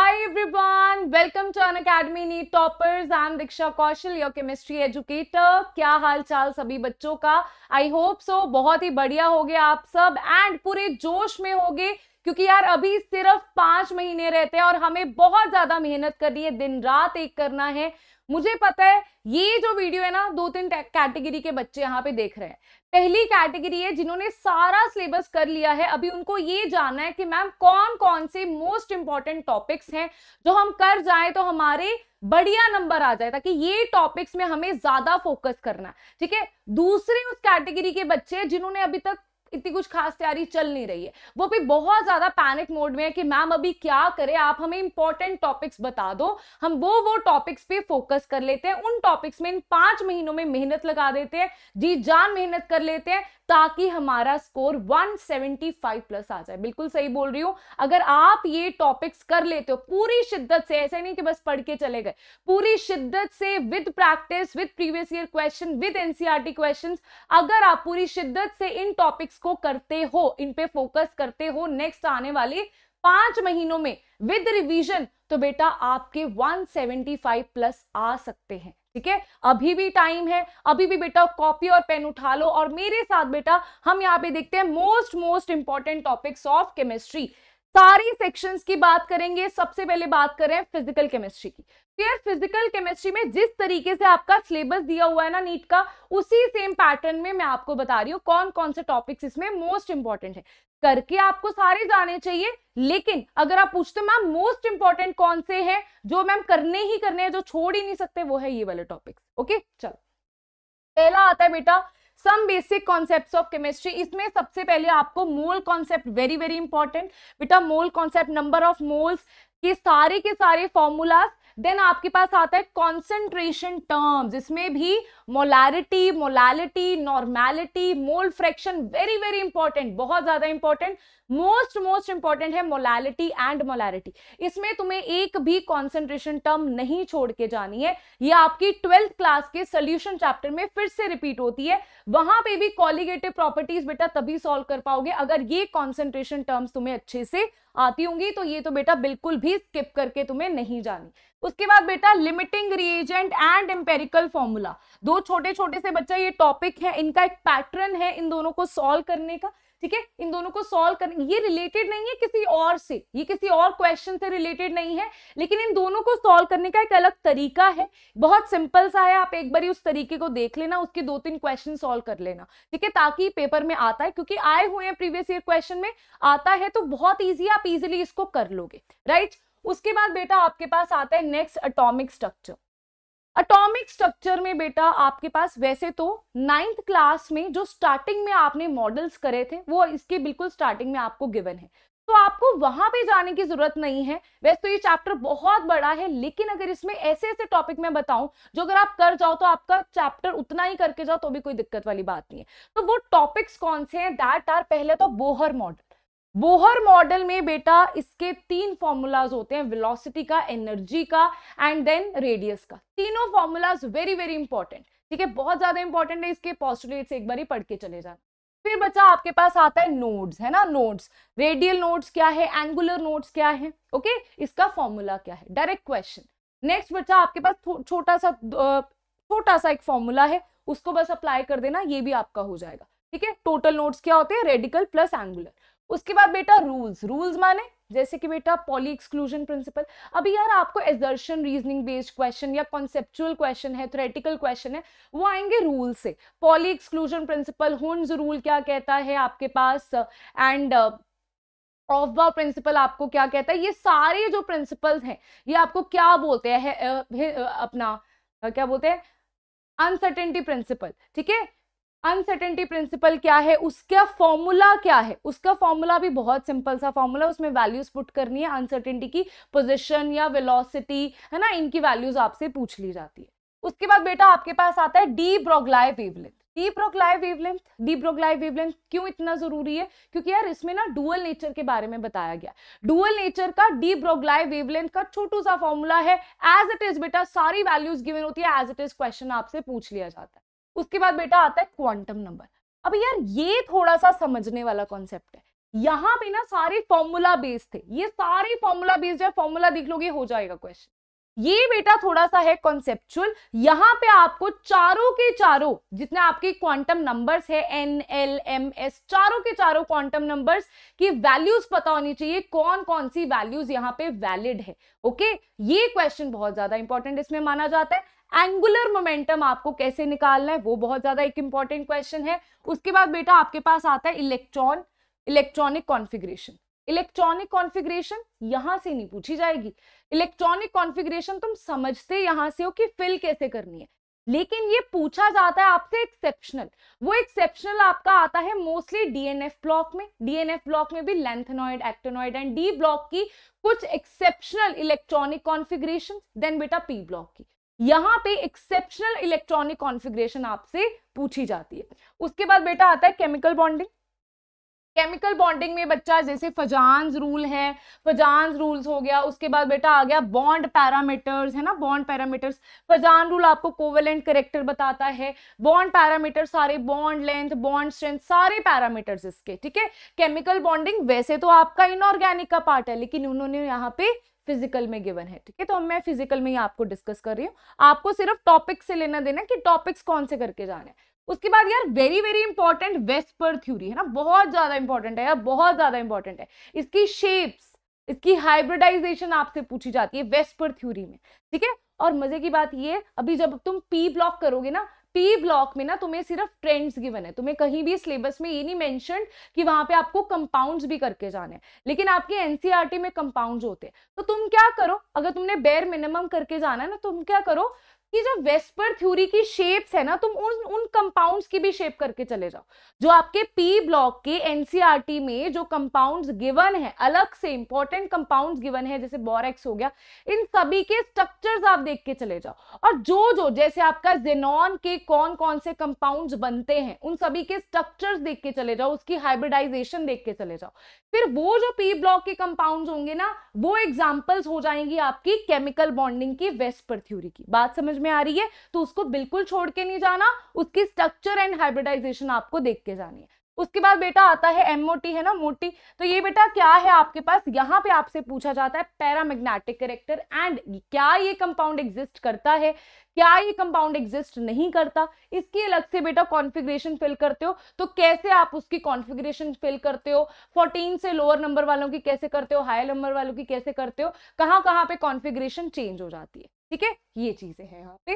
Hi everyone, welcome to An Academy Need Toppers. I'm Diksha Kaushal, your chemistry educator. क्या हाल चाल सभी बच्चों का आई होप सो बहुत ही बढ़िया हो गया आप सब एंड पूरे जोश में गए क्योंकि यार अभी सिर्फ पांच महीने रहते हैं और हमें बहुत ज्यादा मेहनत करनी है दिन रात एक करना है मुझे पता है ये जो वीडियो है ना दो तीन कैटेगरी के बच्चे यहाँ पे देख रहे हैं पहली कैटेगरी है जिन्होंने सारा सिलेबस कर लिया है अभी उनको ये जानना है कि मैम कौन कौन से मोस्ट इंपॉर्टेंट टॉपिक्स हैं जो हम कर जाए तो हमारे बढ़िया नंबर आ जाए ताकि ये टॉपिक्स में हमें ज्यादा फोकस करना है ठीक है दूसरे उस कैटेगरी के बच्चे जिन्होंने अभी तक इतनी कुछ खास तैयारी चल नहीं रही है वो भी बहुत ज़्यादा पैनिक मोड में है कि मैम अभी क्या करें आप हमें इंपॉर्टेंट टॉपिक्स बता दो हम वो वो टॉपिक्स पे फोकस कर लेते हैं उन टॉपिक्स में इन पांच महीनों में मेहनत लगा देते हैं जी जान मेहनत कर लेते हैं ताकि हमारा स्कोर 175 प्लस आ जाए बिल्कुल सही बोल रही हूं अगर आप ये टॉपिक्स कर लेते हो पूरी शिद्दत से ऐसे नहीं कि बस पढ़ के चले गए पूरी शिद्दत से with practice with previous year question with NCERT question अगर आप पूरी शिद्दत से इन टॉपिक्स को करते हो इन पे फोकस करते हो नेक्स्ट आने वाले पांच महीनों में विद रिविजन तो बेटा आपके 175 प्लस आ सकते हैं ठीक है अभी भी टाइम है अभी भी बेटा कॉपी और पेन उठा लो और मेरे साथ बेटा हम यहाँ पे देखते हैं most most important topics of chemistry सारी सेक्शंस की बात करेंगे सबसे पहले बात करें फिजिकल केमिस्ट्री की फिर फिजिकल केमिस्ट्री में जिस तरीके से आपका सिलेबस दिया हुआ है ना नीट का उसी सेम पैटर्न में मैं आपको बता रही हूँ कौन कौन से टॉपिक्स इसमें मोस्ट इंपॉर्टेंट है करके आपको सारे जाने चाहिए लेकिन अगर आप पूछते मैम मोस्ट इंपॉर्टेंट कौन से हैं जो मैम करने ही करने हैं जो छोड़ ही नहीं सकते वो है ये वाले टॉपिक्स ओके चलो पहला आता है बेटा some basic concepts of chemistry इसमें सबसे पहले आपको mole concept very very important बेटा mole concept number of moles के सारे के सारे फॉर्मूलाज देन आपके पास आता है कॉन्सेंट्रेशन टर्म्स इसमें भी molarity molality normality mole fraction very very important बहुत ज्यादा इंपॉर्टेंट मोस्ट मोस्ट इंपॉर्टेंट है मोलैलिटी एंड मोलैरिटी इसमें तुम्हें एक भी कॉन्सेंट्रेशन टर्म नहीं छोड़ के जानी है ये आपकी ट्वेल्थ क्लास के सोल्यूशन चैप्टर में फिर से रिपीट होती है वहां पे भी कॉलिगेटिव प्रॉपर्टीज बेटा तभी सॉल्व कर पाओगे अगर ये कॉन्सेंट्रेशन टर्म्स तुम्हें अच्छे से आती होंगी तो ये तो बेटा बिल्कुल भी स्किप करके तुम्हें नहीं जानी उसके बाद बेटा limiting reagent and empirical formula दो छोटे छोटे से बच्चा ये टॉपिक है इनका एक पैटर्न है इन दोनों को सॉल्व करने का ठीक है इन दोनों को सॉल्व कर ये रिलेटेड नहीं है किसी और से ये किसी और क्वेश्चन से रिलेटेड नहीं है लेकिन इन दोनों को सॉल्व करने का एक अलग तरीका है बहुत सिंपल सा है आप एक बार उस तरीके को देख लेना उसके दो तीन क्वेश्चन सॉल्व कर लेना ठीक है ताकि पेपर में आता है क्योंकि आए हुए हैं प्रीवियस ईयर क्वेश्चन में आता है तो बहुत ईजी आप इजिली इसको कर लोगे राइट उसके बाद बेटा आपके पास आता है next atomic structure atomic structure में बेटा आपके पास वैसे तो नाइन्थ क्लास में जो स्टार्टिंग में आपने मॉडल्स करे थे वो इसके बिल्कुल स्टार्टिंग में आपको गिवन है तो आपको वहां पे जाने की जरूरत नहीं है वैसे तो ये चैप्टर बहुत बड़ा है लेकिन अगर इसमें ऐसे ऐसे टॉपिक में बताऊं जो अगर आप कर जाओ तो आपका चैप्टर उतना ही करके जाओ तो भी कोई दिक्कत वाली बात नहीं है तो वो टॉपिक्स कौन से हैं दैट आर पहले तो बोहर मॉडल बोहर मॉडल में बेटा इसके तीन फॉर्मूलाज होते हैं वेलोसिटी का एनर्जी का एंड देन रेडियस का तीनों फॉर्मूलाज वेरी वेरी इंपॉर्टेंट ठीक है बहुत ज्यादा इंपॉर्टेंट है इसके पॉस्टुलेट्स एक बार ही पढ़ के चले जाना फिर बच्चा आपके पास आता है नोड्स है ना नोड्स रेडियल नोड्स क्या है एंगुलर नोड्स क्या है ओके इसका फॉर्मूला क्या है डायरेक्ट क्वेश्चन नेक्स्ट बच्चा आपके पास छोटा सा छोटा सा एक फॉर्मूला है उसको बस अप्लाई कर देना ये भी आपका हो जाएगा ठीक है टोटल नोट्स क्या होते हैं रेडिकल प्लस एंगुलर उसके बाद बेटा रूल्स रूल्स माने जैसे कि बेटा पॉली एक्सक्लूजन प्रिंसिपल अभी यार आपको एजर्शन रीजनिंग बेस्ड क्वेश्चन या कॉन्सेप्चुअल क्वेश्चन है थ्रेटिकल क्वेश्चन है वो आएंगे रूल से Pauli exclusion principle Hund's rule क्या कहता है आपके पास एंड ऑफ बाव प्रिंसिपल आपको क्या कहता है ये सारे जो प्रिंसिपल्स हैं ये आपको क्या बोलते हैं अपना क्या बोलते हैं अनसर्टेनिटी प्रिंसिपल ठीक है अनसर्टेनिटी प्रिंसिपल क्या है उसका फॉर्मूला क्या है उसका फॉर्मूला भी बहुत सिंपल सा फॉर्मूला उसमें वैल्यूज पुट करनी है अनसर्टेनिटी की पोजिशन या वेलोसिटी है ना इनकी वैल्यूज आपसे पूछ ली जाती है उसके बाद बेटा आपके पास आता है de Broglie wavelength de Broglie wavelength de Broglie wavelength क्यों इतना जरूरी है क्योंकि यार इसमें ना डुअल नेचर के बारे में बताया गया डुअल नेचर का डी ब्रोगलाय वेवलेंथ का छोटू सा फॉर्मूला है एज इट इज बेटा सारी वैल्यूज गिवन होती है एज इट इज क्वेश्चन आपसे पूछ लिया जाता है उसके बाद बेटा आता है क्वांटम नंबर अब यार ये थोड़ा सा समझने वाला कॉन्सेप्ट है यहाँ पे ना सारे फॉर्मूला बेस्ड थे ये सारे फॉर्मूला बेस्ड है फॉर्मूला देख लोगे हो जाएगा क्वेश्चन ये बेटा थोड़ा सा है कॉन्सेप्चुअल यहाँ पे आपको चारों के चारों जितने आपके क्वांटम नंबर्स है एन एल एम एस चारों के चारों क्वांटम नंबर्स की वैल्यूज पता होनी चाहिए कौन कौन सी वैल्यूज यहाँ पे वैलिड है ओके ये क्वेश्चन बहुत ज्यादा इंपॉर्टेंट इसमें माना जाता है एंगुलर मोमेंटम आपको कैसे निकालना है वो बहुत ज़्यादा एक इंपॉर्टेंट क्वेश्चन है उसके बाद बेटा आपके पास आता है electron electronic configuration electronic configuration यहां से नहीं पूछी जाएगी इलेक्ट्रॉनिक कॉन्फिग्रेशन तुम समझते यहां से हो कि फिल कैसे करनी है लेकिन ये पूछा जाता है आपसे एक्सेप्शनल वो एक्सेप्शनल आपका आता है मोस्टली डीएनएफ ब्लॉक में डीएनएफ ब्लॉक में भी lanthanoid actinoid and D block की कुछ एक्सेप्शनल इलेक्ट्रॉनिक कॉन्फिग्रेशन देन बेटा पी ब्लॉक की यहां पे एक्सेप्शनल इलेक्ट्रॉनिक कॉन्फिग्रेशन आपसे पूछी जाती है उसके बाद बेटा आता है केमिकल बॉन्डिंग केमिकल बॉन्डिंग में बच्चा जैसे फजान्स रूल है फजान्स रूल्स हो गया उसके बाद बेटा आ गया बॉन्ड पैरामीटर्स है ना बॉन्ड पैरामीटर्स फजान रूल आपको कोवेलेंट करेक्टर बताता है बॉन्ड पैरामीटर सारे बॉन्ड लेंथ बॉन्ड स्ट्रेंथ सारे पैरामीटर्स इसके ठीक है केमिकल बॉन्डिंग वैसे तो आपका इनऑर्गेनिक का पार्ट है लेकिन उन्होंने यहाँ पे फिजिकल में गिवन है ठीक है तो अब मैं फिजिकल में ही आपको डिस्कस कर रही हूँ आपको सिर्फ टॉपिक से लेना देना कि टॉपिक्स कौन से करके जाने है उसके बाद यार very very important VSEPR theory है ना बहुत ज्यादा इंपॉर्टेंट है यार बहुत ज्यादा इंपॉर्टेंट है इसकी शेप्स इसकी हाइब्रिडाइजेशन आपसे पूछी जाती है वेस्पर थ्योरी में ठीक है और मजे की बात ये अभी जब तुम पी ब्लॉक करोगे ना पी ब्लॉक में ना तुम्हें सिर्फ ट्रेंड्स गिवन है तुम्हें कहीं भी सिलेबस में ये नहीं मैंशन कि वहां पे आपको कंपाउंड्स भी करके जाने हैं लेकिन आपके एनसीआरटी e में कंपाउंड्स होते हैं तो तुम क्या करो अगर तुमने बेयर मिनिमम करके जाना है ना तुम क्या करो कि जो वेस्पर थ्योरी की शेप्स है ना तुम उन उन कंपाउंड्स की भी शेप करके चले जाओ जो आपके पी ब्लॉक के एनसीईआरटी e में जो कंपाउंड्स गिवन है अलग से इंपॉर्टेंट कंपाउंड्स गिवन है जैसे बोरेक्स हो गया इन सभी के स्ट्रक्चर्स आप देख के चले जाओ और जो जो जैसे आपका जेनॉन के कौन कौन से कंपाउंड बनते हैं उन सभी के स्ट्रक्चर देख के चले जाओ उसकी हाइब्रिडाइजेशन देख के चले जाओ फिर वो जो पी ब्लॉक के कंपाउंड होंगे ना वो एग्जाम्पल्स हो जाएंगी आपकी केमिकल बॉन्डिंग की वेस्पर थ्यूरी की बात समझ समझ में आ रही है तो उसको बिल्कुल छोड़ के नहीं जाना उसकी स्ट्रक्चर एंड हाइब्रिडाइजेशन आपको देख के जानी है उसके बाद बेटा आता है एम है ना मोटी तो ये बेटा क्या है आपके पास यहाँ पे आपसे पूछा जाता है पैरामैग्नेटिक करेक्टर एंड क्या ये कंपाउंड एग्जिस्ट करता है क्या ये कंपाउंड एग्जिस्ट नहीं करता इसकी अलग से बेटा कॉन्फ़िगरेशन फिल करते हो तो कैसे आप उसकी कॉन्फ़िगरेशन फिल करते हो 14 से लोअर नंबर वालों की कैसे करते हो हायर नंबर वालों की कैसे करते हो कहाँ कहाँ पे कॉन्फिग्रेशन चेंज हो जाती है ठीक है ये चीजें हैं यहाँ पे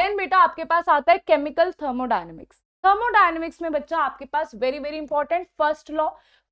देन बेटा आपके पास आता है केमिकल थर्मोडाइनमिक्स थर्मोडाइनमिक्स में बच्चा आपके पास very very important first law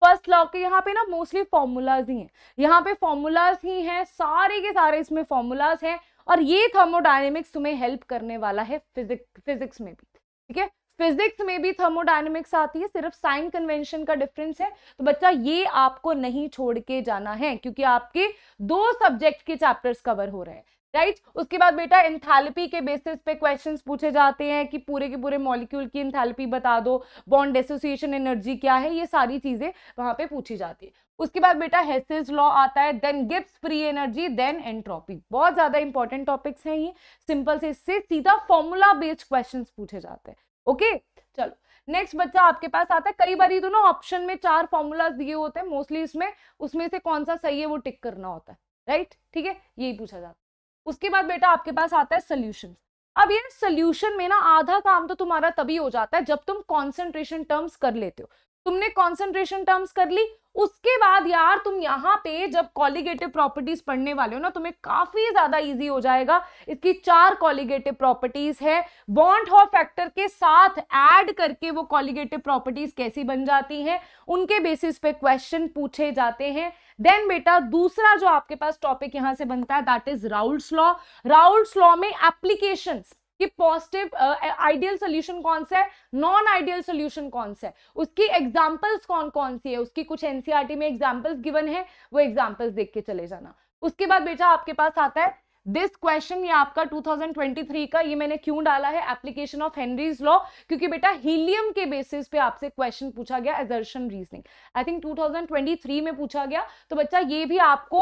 first law के यहाँ पे ना मोस्टली फॉर्मूलाज ही हैं यहाँ पे फॉर्मूलाज ही हैं सारे के सारे इसमें फॉर्मूलाज हैं और ये थर्मोडाइनमिक्स तुम्हें हेल्प करने वाला है फिजिक्स फिजिक्स में भी ठीक है फिजिक्स में भी थर्मोडाइनमिक्स आती है सिर्फ साइन कन्वेंशन का डिफरेंस है तो बच्चा ये आपको नहीं छोड़ के जाना है क्योंकि आपके दो सब्जेक्ट के चैप्टर्स कवर हो रहे हैं राइट right? उसके बाद बेटा इंथैल्पी के बेसिस पे क्वेश्चंस पूछे जाते हैं कि पूरे के पूरे मॉलिक्यूल की इंथैल्पी बता दो बॉन्ड एसोसिएशन एनर्जी क्या है ये सारी चीज़ें वहां पे पूछी जाती है उसके बाद बेटा हेसेज लॉ आता है then Gibbs free energy then entropy बहुत ज़्यादा इंपॉर्टेंट टॉपिक्स हैं ये सिंपल से इससे सीधा फॉर्मूला बेस्ड क्वेश्चन पूछे जाते हैं ओके चलो नेक्स्ट बच्चा आपके पास आता है कई बार ये दोनों ऑप्शन में चार फॉर्मूलाज दिए होते हैं मोस्टली इसमें उसमें से कौन सा सही है वो टिक करना होता है राइट ठीक है यही पूछा जाता है उसके बाद बेटा आपके पास आता है सोल्यूशन अब ये सोल्यूशन में ना आधा काम तो तुम्हारा तभी हो जाता है जब तुम कॉन्सेंट्रेशन टर्म्स कर लेते हो तुमने कॉन्सेंट्रेशन टर्म्स कर ली उसके बाद यार तुम यहाँ पे जब कॉलिगेटिव प्रॉपर्टीज पढ़ने वाले हो ना तुम्हें काफी ज्यादा इजी हो जाएगा इसकी चार कॉलिगेटिव प्रॉपर्टीज है बॉन्ड हॉ फैक्टर के साथ ऐड करके वो कॉलिगेटिव प्रॉपर्टीज कैसी बन जाती हैं उनके बेसिस पे क्वेश्चन पूछे जाते हैं देन बेटा दूसरा जो आपके पास टॉपिक यहां से बनता है that is Raoult's law Raoult's law में एप्लीकेशन कि पॉजिटिव आइडियल सोल्यूशन कौन सा है नॉन आइडियल सोल्यूशन कौन सा है उसकी एग्जाम्पल्स कौन कौन सी है उसकी कुछ एनसीआरटी e में एग्जाम्पल्स गिवन है वो एग्जाम्पल्स देख के चले जाना उसके बाद बेटा आपके पास आता है दिस क्वेश्चन ये आपका 2023 का ये मैंने क्यों डाला है एप्लीकेशन ऑफ हेनरीज लॉ क्योंकि बेटा हीलियम के बेसिस पे आपसे क्वेश्चन पूछा गया एजर्शन रीजनिंग आई थिंक 2023 में पूछा गया तो बच्चा ये भी आपको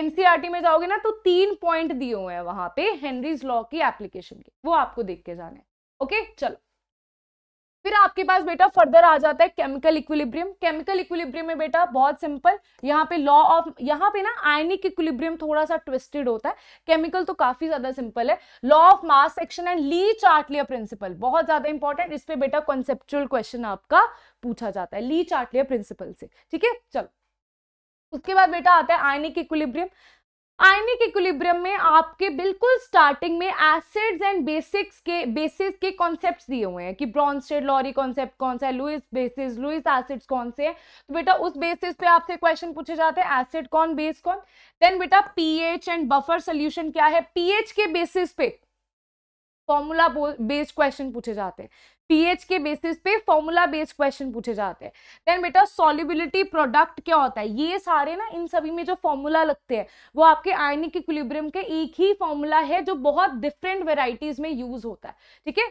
एनसीईआरटी e में जाओगे ना तो तीन पॉइंट दिए हुए हैं वहां पे हेनरीज लॉ की एप्लीकेशन के वो आपको देख के जाना है ओके चलो फिर आपके पास बेटा फर्दर आ जाता है केमिकल इक्विलिब्रियम केमिकल इक्विलिब्रियम में बेटा बहुत सिंपल यहाँ पे लॉ ऑफ यहाँ पे ना आयनिक इक्विलिब्रियम थोड़ा सा ट्विस्टेड होता है केमिकल तो काफी ज्यादा सिंपल है law of mass action and Le Chatelier principle बहुत ज्यादा इंपॉर्टेंट इस पर बेटा कॉन्सेप्चुअल क्वेश्चन आपका पूछा जाता है ली चार्टलियर प्रिंसिपल से ठीक है चलो उसके बाद बेटा आता है आयनिक इक्विलिब्रियम आयनिक इक्विलिब्रियम में आपके बिल्कुल स्टार्टिंग में एसिड्स एंड बेसिक्स के बेसिस के कॉन्सेप्ट्स दिए हुए हैं कि ब्रॉन्स्टेड लॉरी कॉन्सेप्ट कौन सा है लुइस बेसिस लुइस एसिड्स कौन से हैं तो बेटा उस बेसिस पे आपसे क्वेश्चन पूछे जाते हैं एसिड कौन बेस कौन देन बेटा पीएच एंड बफर सोल्यूशन क्या है पीएच के बेसिस पे फॉर्मूला बेस्ड क्वेश्चन पूछे जाते हैं पीएच के बेसिस पे फॉर्मूला बेस्ड क्वेश्चन पूछे जाते हैं देन बेटा सॉलिबिलिटी प्रोडक्ट क्या होता है ये सारे ना इन सभी में जो फॉर्मूला लगते हैं वो आपके आयनिक इक्विलिब्रियम के एक ही फॉर्मूला है जो बहुत डिफरेंट वेराइटीज में यूज होता है ठीक है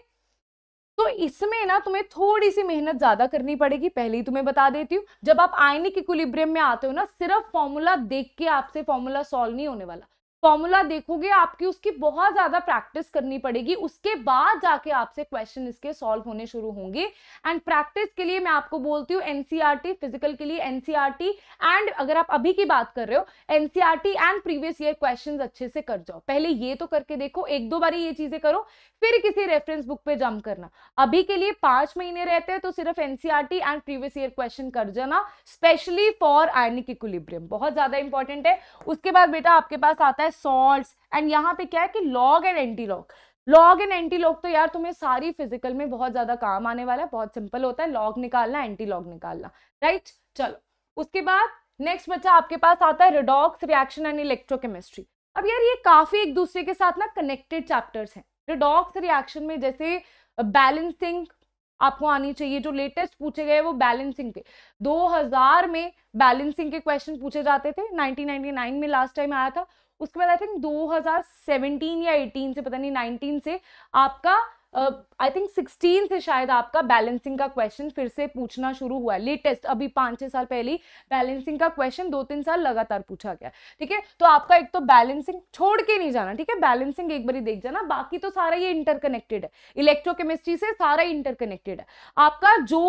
तो इसमें ना तुम्हें थोड़ी सी मेहनत ज़्यादा करनी पड़ेगी पहले ही तुम्हें बता देती हूँ जब आप आयनिक इक्विलिब्रियम में आते हो ना सिर्फ फॉर्मूला देख के आपसे फॉर्मूला सॉल्व नहीं होने वाला फॉर्मूला देखोगे आपकी उसकी बहुत ज्यादा प्रैक्टिस करनी पड़ेगी उसके बाद जाके आपसे क्वेश्चन इसके सॉल्व होने शुरू होंगे एंड प्रैक्टिस के लिए मैं आपको बोलती हूँ एनसीईआरटी e फिजिकल के लिए एनसीईआरटी e एंड अगर आप अभी की बात कर रहे हो NCERT e and previous year question अच्छे से कर जाओ पहले ये तो करके देखो एक दो बार ये चीजें करो फिर किसी रेफरेंस बुक पे जम करना अभी के लिए पांच महीने रहते हैं तो सिर्फ NCERT and previous year question कर जाना स्पेशली फॉर आयनिक इक्विलिब्रियम बहुत ज्यादा इंपॉर्टेंट है उसके बाद बेटा आपके पास आता है है सॉल्ट एंड यहाँ पे क्या है कि log and antilog log and antilog तो यार तुम्हें सारी फिजिकल में बहुत ज्यादा काम आने वाला है बहुत सिंपल होता है लॉग निकालना एंटी लॉग निकालना राइट right? चलो उसके बाद नेक्स्ट बच्चा आपके पास आता है रिडॉक्स रिएक्शन एंड इलेक्ट्रोकेमिस्ट्री अब यार ये काफी एक दूसरे के साथ ना कनेक्टेड चैप्टर्स हैं रिडॉक्स रिएक्शन में जैसे बैलेंसिंग आपको आनी चाहिए जो लेटेस्ट पूछे गए वो बैलेंसिंग थे 2000 में बैलेंसिंग के क्वेश्चन पूछे जाते थे 1999 में लास्ट टाइम आया था उसके बाद आई थिंक 2017 या 18 से पता नहीं 19 से आपका आई थिंक 16 से शायद आपका बैलेंसिंग का क्वेश्चन फिर से पूछना शुरू हुआ लेटेस्ट अभी पाँच छः साल पहले बैलेंसिंग का क्वेश्चन दो तीन साल लगातार पूछा गया ठीक है तो आपका एक तो बैलेंसिंग छोड़ के नहीं जाना ठीक है बैलेंसिंग एक बार देख जाना बाकी तो सारा ये इंटरकनेक्टेड है इलेक्ट्रोकेमिस्ट्री से सारा इंटरकनेक्टेड है आपका जो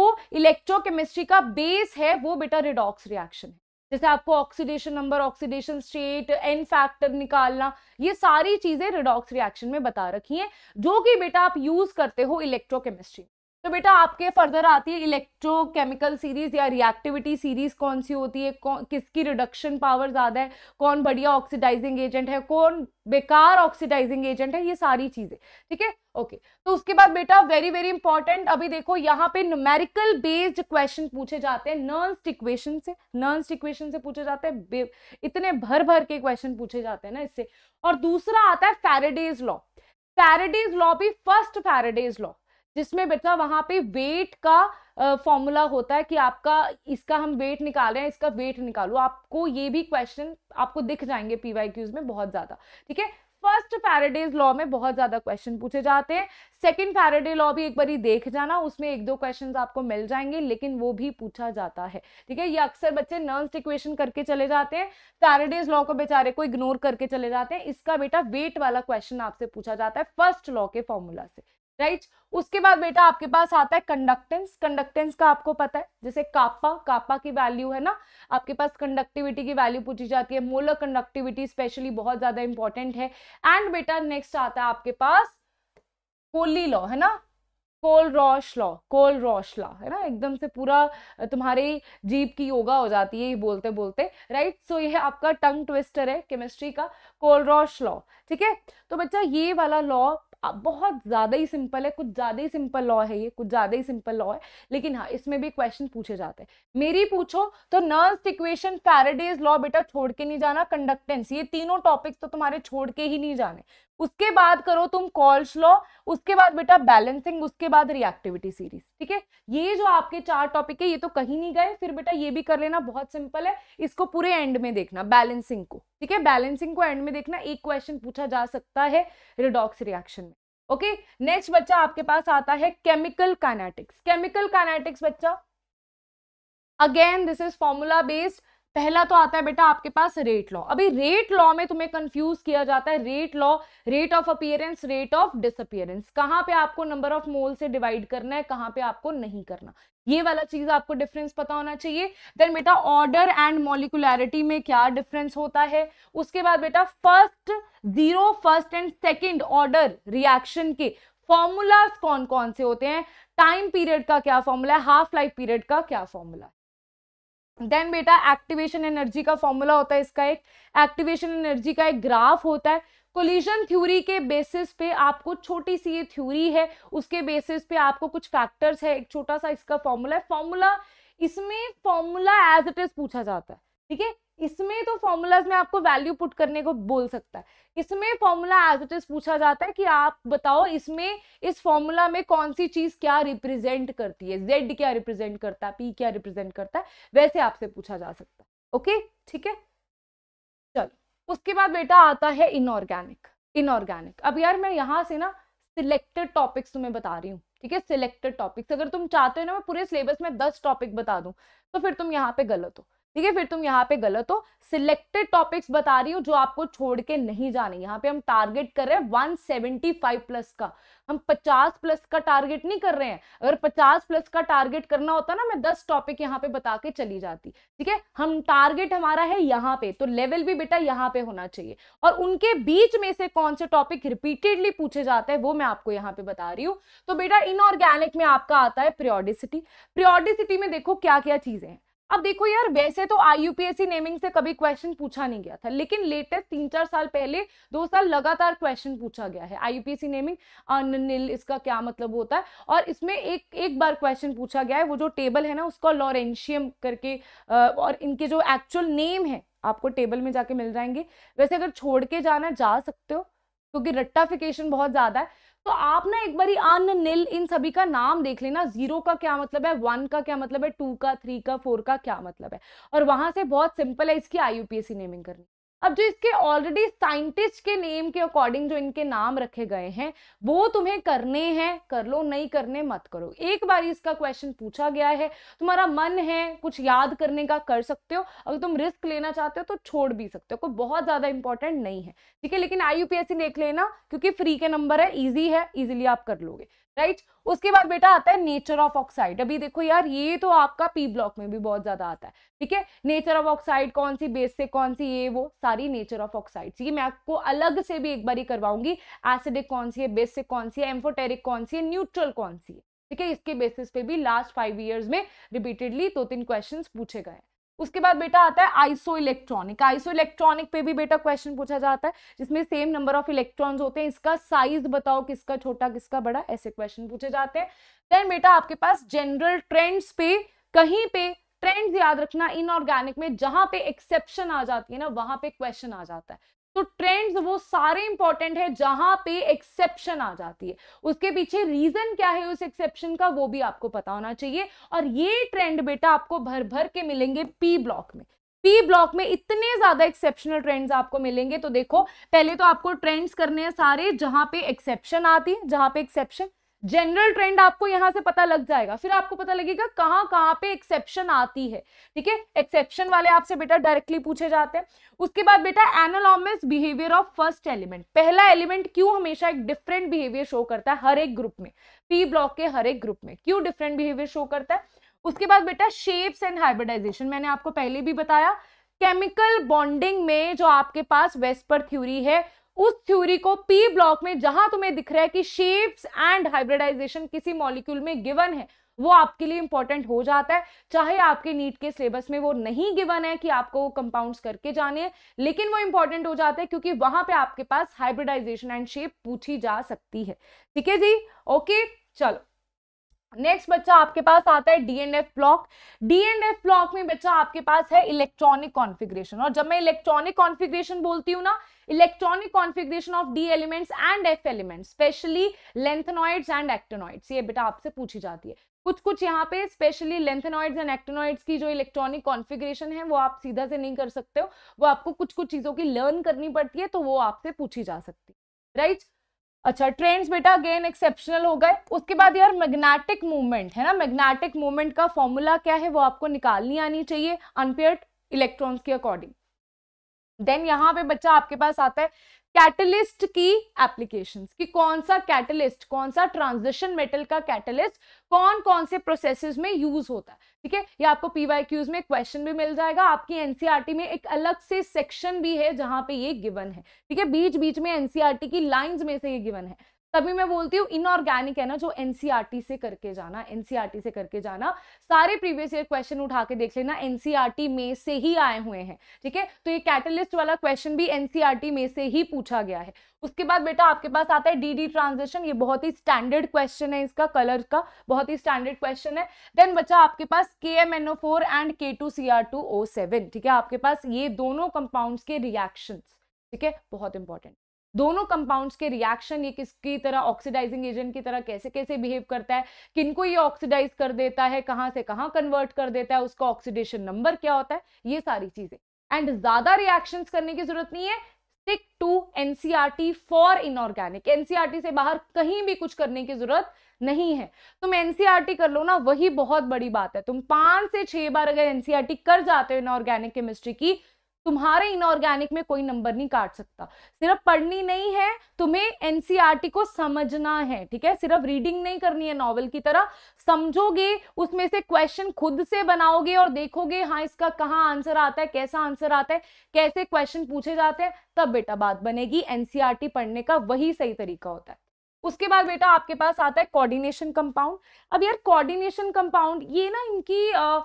इलेक्ट्रोकेमिस्ट्री का बेस है वो बेटा रिडॉक्स रिएक्शन है जैसे आपको oxidation number oxidation state N factor निकालना ये सारी चीजें रिडॉक्स रिएक्शन में बता रखी हैं जो कि बेटा आप यूज करते हो इलेक्ट्रोकेमिस्ट्री तो बेटा आपके फर्दर आती है इलेक्ट्रोकेमिकल सीरीज या रिएक्टिविटी सीरीज कौन सी होती है कौन किसकी रिडक्शन पावर ज़्यादा है कौन बढ़िया ऑक्सीडाइजिंग एजेंट है कौन बेकार ऑक्सीडाइजिंग एजेंट है ये सारी चीज़ें ठीक है ओके तो उसके बाद बेटा वेरी वेरी इंपॉर्टेंट अभी देखो यहाँ पे न्यूमेरिकल बेस्ड क्वेश्चन पूछे जाते हैं नर्न इक्वेशन से नर्न इक्वेशन से पूछे जाते हैं इतने भर भर के क्वेश्चन पूछे जाते हैं ना इससे और दूसरा आता है फेरेडेज लॉ फैराडेज लॉ भी फर्स्ट फैराडेज लॉ जिसमें बच्चा मतलब वहां पे वेट का फॉर्मूला होता है कि आपका इसका हम वेट निकाल रहे हैं इसका वेट निकालो आपको ये भी क्वेश्चन आपको दिख जाएंगे पीवाई क्यूज में बहुत ज़्यादा ठीक है फर्स्ट पैराडेज लॉ में बहुत ज्यादा क्वेश्चन पूछे जाते हैं सेकंड पैराडे लॉ भी एक बार देख जाना उसमें एक दो क्वेश्चंस आपको मिल जाएंगे लेकिन वो भी पूछा जाता है ठीक है ये अक्सर बच्चे नर्स इक्वेशन करके चले जाते हैं पैराडेज लॉ को बेचारे को इग्नोर करके चले जाते हैं इसका बेटा वेट वाला क्वेश्चन आपसे पूछा जाता है फर्स्ट लॉ के फॉर्मूला से राइट right? उसके बाद बेटा आपके पास आता है कंडक्टेंस कंडक्टेंस का आपको पता है जैसे कापा कापा की वैल्यू है ना आपके पास कंडक्टिविटी की वैल्यू पूछी जाती है मोलर कंडक्टिविटी स्पेशली बहुत ज्यादा इंपॉर्टेंट है एंड बेटा नेक्स्ट आता है आपके पास कोली लॉ है ना कोल रोश लॉ कोल रोश लॉ है ना एकदम से पूरा तुम्हारी जीप की योगा हो जाती है ये बोलते बोलते राइट सो यह आपका टंग ट्विस्टर है केमिस्ट्री का कोल रोश लॉ ठीक है तो बच्चा ये वाला लॉ बहुत ज़्यादा ही सिंपल है कुछ ज़्यादा ही सिंपल लॉ है ये कुछ ज़्यादा ही सिंपल लॉ है लेकिन हाँ इसमें भी क्वेश्चन पूछे जाते हैं मेरी पूछो तो नर्स इक्वेशन पैराडेज लॉ बेटा छोड़ के नहीं जाना कंडक्टेंस ये तीनों टॉपिक्स तो तुम्हारे छोड़ के ही नहीं जाने उसके बाद करो तुम कॉल्स लॉ उसके बाद बेटा बैलेंसिंग उसके बाद रिएक्टिविटी सीरीज ठीक है ये जो आपके चार टॉपिक है ये तो कहीं नहीं गए फिर बेटा ये भी कर लेना बहुत सिंपल है इसको पूरे एंड में देखना बैलेंसिंग को ठीक है बैलेंसिंग को एंड में देखना एक क्वेश्चन पूछा जा सकता है रिडॉक्स रिएक्शन में ओके नेक्स्ट बच्चा आपके पास आता है केमिकल काइनेटिक्स केमिकल काइनेटिक्स बच्चा again this is formula based पहला तो आता है बेटा आपके पास रेट लॉ अभी रेट लॉ में तुम्हें कंफ्यूज किया जाता है rate law rate of appearance rate of disappearance कहाँ पे आपको नंबर ऑफ मोल से डिवाइड करना है कहाँ पे आपको नहीं करना ये वाला चीज आपको डिफरेंस पता होना चाहिए देन बेटा ऑर्डर एंड मोलिकुलरिटी में क्या डिफरेंस होता है उसके बाद बेटा first zero first and second order reaction के फॉर्मूलाज कौन कौन से होते हैं टाइम पीरियड का क्या फॉर्मूला है हाफ लाइफ पीरियड का क्या फॉर्मूला देन बेटा एक्टिवेशन एनर्जी का फॉर्मूला होता है इसका एक एक्टिवेशन एनर्जी का एक ग्राफ होता है कोलिजन थ्योरी के बेसिस पे आपको छोटी सी ये थ्योरी है उसके बेसिस पे आपको कुछ फैक्टर्स है एक छोटा सा इसका फॉर्मूला है फॉर्मूला इसमें फॉर्मूला एज इट इज पूछा जाता है ठीक है इसमें तो फॉर्मूलाज में आपको वैल्यू पुट करने को बोल सकता है इसमें फॉर्मूला एज इट इज पूछा जाता है कि आप बताओ इसमें इस फॉर्मूला में कौन सी चीज क्या रिप्रेजेंट करती है जेड क्या रिप्रेजेंट करता है पी क्या रिप्रेजेंट करता है वैसे आपसे पूछा जा सकता है ओके ठीक है चलो उसके बाद बेटा आता है इनऑर्गेनिक इनऑर्गेनिक अब यार मैं यहाँ से ना सिलेक्टेड टॉपिक्स तुम्हें बता रही हूँ ठीक है सिलेक्टेड टॉपिक्स अगर तुम चाहते हो ना मैं पूरे सिलेबस में दस टॉपिक बता दूँ तो फिर तुम यहाँ पे गलत हो ठीक है फिर तुम यहाँ पे गलत हो सिलेक्टेड टॉपिक्स बता रही हूँ जो आपको छोड़ के नहीं जाने यहाँ पे हम टारगेट कर रहे हैं 175 प्लस का हम 50 प्लस का टारगेट नहीं कर रहे हैं अगर 50 प्लस का टारगेट करना होता ना मैं 10 टॉपिक यहाँ पे बता के चली जाती ठीक है हम टारगेट हमारा है यहाँ पे तो लेवल भी बेटा यहाँ पे होना चाहिए और उनके बीच में से कौन से टॉपिक रिपीटेडली पूछे जाते हैं वो मैं आपको यहाँ पे बता रही हूँ तो बेटा इनऑर्गेनिक में आपका आता है प्रियोडिसिटी प्रियोडिसिटी में देखो क्या क्या चीजें हैं अब देखो यार वैसे तो आईयूपीएससी नेमिंग से कभी क्वेश्चन पूछा नहीं गया था लेकिन लेटेस्ट तीन चार साल पहले दो साल लगातार क्वेश्चन पूछा गया है आई नेमिंग इसका क्या मतलब होता है और इसमें एक एक बार क्वेश्चन पूछा गया है वो जो टेबल है ना उसका लॉरेंशियम करके और इनके जो एक्चुअल नेम है आपको टेबल में जाके मिल जाएंगे वैसे अगर छोड़ के जाना जा सकते हो क्योंकि रट्टाफिकेशन बहुत ज़्यादा है तो आप ना एक बारी अन निल इन सभी का नाम देख लेना जीरो का क्या मतलब है वन का क्या मतलब है टू का थ्री का फोर का क्या मतलब है और वहां से बहुत सिंपल है इसकी आईयूपीएससी नेमिंग करनी अब जो इसके ऑलरेडी साइंटिस्ट के नेम के अकॉर्डिंग जो इनके नाम रखे गए हैं वो तुम्हें करने हैं कर लो नहीं करने मत करो एक बार इसका क्वेश्चन पूछा गया है तुम्हारा मन है कुछ याद करने का कर सकते हो अगर तुम रिस्क लेना चाहते हो तो छोड़ भी सकते हो कोई बहुत ज़्यादा इंपॉर्टेंट नहीं है ठीक है लेकिन आई देख लेना क्योंकि फ्री के नंबर है ईजी है ईजिली आप कर लोगे राइट उसके बाद बेटा आता है नेचर ऑफ ऑक्साइड अभी देखो यार ये तो आपका पी ब्लॉक में भी बहुत ज्यादा आता है ठीक है नेचर ऑफ ऑक्साइड कौन सी बेस से कौन सी ये वो सारी नेचर ऑफ ऑक्साइड ये मैं आपको अलग से भी एक बार ही करवाऊंगी एसिडिक कौन सी है बेस से कौन सी है एम्फोटेरिक कौन सी है न्यूट्रल कौन सी है ठीक है इसके बेसिस पे भी लास्ट फाइव ईयर्स में रिपीटेडली दो तो तीन क्वेश्चन पूछे गए उसके बाद बेटा आता है आइसो इलेक्ट्रॉनिक आइसो इलेक्ट्रॉनिक पे भी बेटा क्वेश्चन पूछा जाता है जिसमें सेम नंबर ऑफ इलेक्ट्रॉन्स होते हैं इसका साइज बताओ किसका छोटा किसका बड़ा ऐसे क्वेश्चन पूछे जाते हैं देन बेटा आपके पास जनरल ट्रेंड्स पे कहीं पे ट्रेंड्स याद रखना इनऑर्गेनिक में जहां पे एक्सेप्शन आ जाती है ना वहां पे क्वेश्चन आ जाता है तो ट्रेंड्स वो सारे इंपॉर्टेंट है जहां पे एक्सेप्शन आ जाती है उसके पीछे रीजन क्या है उस एक्सेप्शन का वो भी आपको पता होना चाहिए और ये ट्रेंड बेटा आपको भर भर के मिलेंगे पी ब्लॉक में पी ब्लॉक में इतने ज्यादा एक्सेप्शनल ट्रेंड्स आपको मिलेंगे तो देखो पहले तो आपको ट्रेंड्स करने हैं सारे जहां पे एक्सेप्शन आती है जहां पे एक्सेप्शन जनरल ट्रेंड आपको यहाँ से पता लग जाएगा फिर आपको पता लगेगा कहाँ कहां पे एक्सेप्शन आती है ठीक है एक्सेप्शन वाले आपसे बेटा डायरेक्टली पूछे जाते हैं उसके बाद बेटा anomalous behaviour of first element पहला एलिमेंट क्यों हमेशा एक डिफरेंट बिहेवियर शो करता है हर एक ग्रुप में पी ब्लॉक के हर एक ग्रुप में क्यों डिफरेंट बिहेवियर शो करता है उसके बाद बेटा शेप्स एंड हाइब्रिडाइजेशन मैंने आपको पहले भी बताया केमिकल बॉन्डिंग में जो आपके पास वेस्पर थ्योरी है उस थ्योरी को पी ब्लॉक में जहां तुम्हें दिख रहा है कि शेप्स एंड हाइब्रिडाइजेशन किसी मॉलिक्यूल में गिवन है वो आपके लिए इंपॉर्टेंट हो जाता है चाहे आपके नीट के सिलेबस में वो नहीं गिवन है कि आपको वो कंपाउंड्स करके जाने हैं लेकिन वो इंपॉर्टेंट हो जाता है क्योंकि वहां पे आपके पास हाइब्रिडाइजेशन एंड शेप पूछी जा सकती है ठीक है जी ओके चलो नेक्स्ट बच्चा आपके पास आता है डीएनएफ ब्लॉक डीएनएफ ब्लॉक में बच्चा आपके पास है इलेक्ट्रॉनिक कॉन्फिग्रेशन और जब मैं इलेक्ट्रॉनिक कॉन्फिग्रेशन बोलती हूँ ना electronic configuration of d elements and f elements specially lanthanoids and actinoids ये बेटा आपसे पूछी जाती है कुछ कुछ यहाँ पे स्पेशली लेंथेनॉइड्स एंड एक्टेनॉइड्स की जो इलेक्ट्रॉनिक कॉन्फिग्रेशन है वो आप सीधा से नहीं कर सकते हो वो आपको कुछ कुछ चीज़ों की लर्न करनी पड़ती है तो वो आपसे पूछी जा सकती है राइट अच्छा ट्रेंड्स बेटा अगेन एक्सेप्शनल हो गए उसके बाद यार मैग्नेटिक मूवमेंट है ना मैग्नेटिक मूवमेंट का फॉर्मूला क्या है वो आपको निकालनी आनी चाहिए अनपेयर्ड इलेक्ट्रॉन्स के अकॉर्डिंग देन यहां पे बच्चा आपके पास आता है कैटलिस्ट की एप्लीकेशन कि कौन सा कैटलिस्ट कौन सा ट्रांजिशन मेटल का कैटलिस्ट कौन कौन से प्रोसेसेस में यूज होता है ठीक है ये आपको पीवाईक्यूज में क्वेश्चन भी मिल जाएगा आपकी एनसीईआरटी e में एक अलग से सेक्शन भी है जहां पे ये गिवन है ठीक है बीच बीच में एनसीईआरटी e की लाइंस में से ये गिवन है तभी मैं बोलती हूँ इनऑर्गेनिक है ना जो एनसीआरटी e से करके जाना एनसीआरटी e से करके जाना सारे प्रीवियस ईयर क्वेश्चन उठा के देख लेना एनसीआरटी e में से ही आए हुए हैं ठीक है तो ये कैटलिस्ट वाला क्वेश्चन भी एनसीआरटी में से ही पूछा गया है उसके बाद बेटा आपके पास आता है डीडी ट्रांजेक्शन ये बहुत ही स्टैंडर्ड क्वेश्चन है इसका कलर का बहुत ही स्टैंडर्ड क्वेश्चन है देन बच्चा आपके पास K M N O four and K two C R two O seven ठीक है आपके पास ये दोनों कंपाउंड्स के रिएक्शंस ठीक है बहुत इंपॉर्टेंट दोनों कंपाउंड्स के रिएक्शन ये किसकी तरह ऑक्सीडाइजिंग एजेंट की तरह कैसे कैसे बिहेव करता है किनको ये ऑक्सीडाइज कर देता है कहां से कहां कन्वर्ट कर देता है उसका ऑक्सीडेशन नंबर क्या होता है ये सारी चीजें एंड ज्यादा रिएक्शन करने की जरूरत नहीं है stick to NCERT for inorganic NCERT से बाहर कहीं भी कुछ करने की जरूरत नहीं है तुम एनसीआरटी e कर लो ना वही बहुत बड़ी बात है तुम पांच से छह बार अगर एनसीआरटी e कर जाते हो इनऑर्गेनिक केमिस्ट्री की तुम्हारे इनऑर्गेनिक में कोई नंबर नहीं काट सकता सिर्फ पढ़नी नहीं है तुम्हें एनसीईआरटी e को समझना है ठीक है सिर्फ रीडिंग नहीं करनी है नॉवल की तरह समझोगे उसमें से क्वेश्चन खुद से बनाओगे और देखोगे हाँ इसका कहाँ आंसर आता है कैसा आंसर आता है कैसे क्वेश्चन पूछे जाते हैं तब बेटा बात बनेगी एनसीआरटी e पढ़ने का वही सही तरीका होता है उसके बाद बेटा आपके पास आता है कोऑर्डिनेशन कंपाउंड अब यार कोऑर्डिनेशन कंपाउंड ये ना इनकी आ,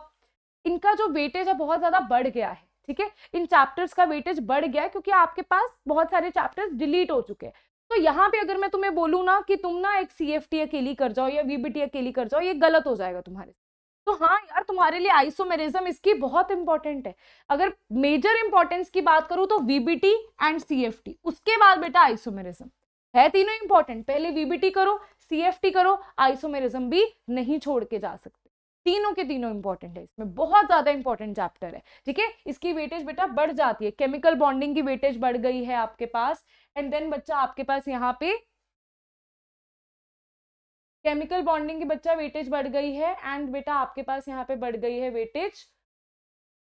इनका जो वेटेज है बहुत ज़्यादा बढ़ गया है ठीक है इन चैप्टर्स का वेटेज बढ़ गया क्योंकि आपके पास बहुत सारे चैप्टर्स डिलीट हो चुके हैं तो यहाँ पे अगर मैं तुम्हें बोलूँ ना कि तुम ना एक सी एफ टी अकेली कर जाओ या वीबीटी अकेली कर जाओ ये गलत हो जाएगा तुम्हारे तो हाँ यार तुम्हारे लिए आइसोमेरिज्म इसकी बहुत इंपॉर्टेंट है अगर मेजर इंपॉर्टेंस की बात करूँ तो वीबीटी एंड टी उसके बाद बेटा आइसोमेरिज्म है तीनों इंपॉर्टेंट पहले वीबीटी करो टी करो आइसोमेरिज्म भी नहीं छोड़ के जा सकते तीनों के तीनों इंपॉर्टेंट है इसमें बहुत ज़्यादा इंपॉर्टेंट चैप्टर है ठीक है इसकी वेटेज बेटा बढ़ जाती है केमिकल बॉन्डिंग की वेटेज बढ़ गई है आपके पास एंड देन बच्चा आपके पास यहाँ पे केमिकल बॉन्डिंग की बच्चा वेटेज बढ़ गई है एंड बेटा आपके पास यहाँ पे बढ़ गई है वेटेज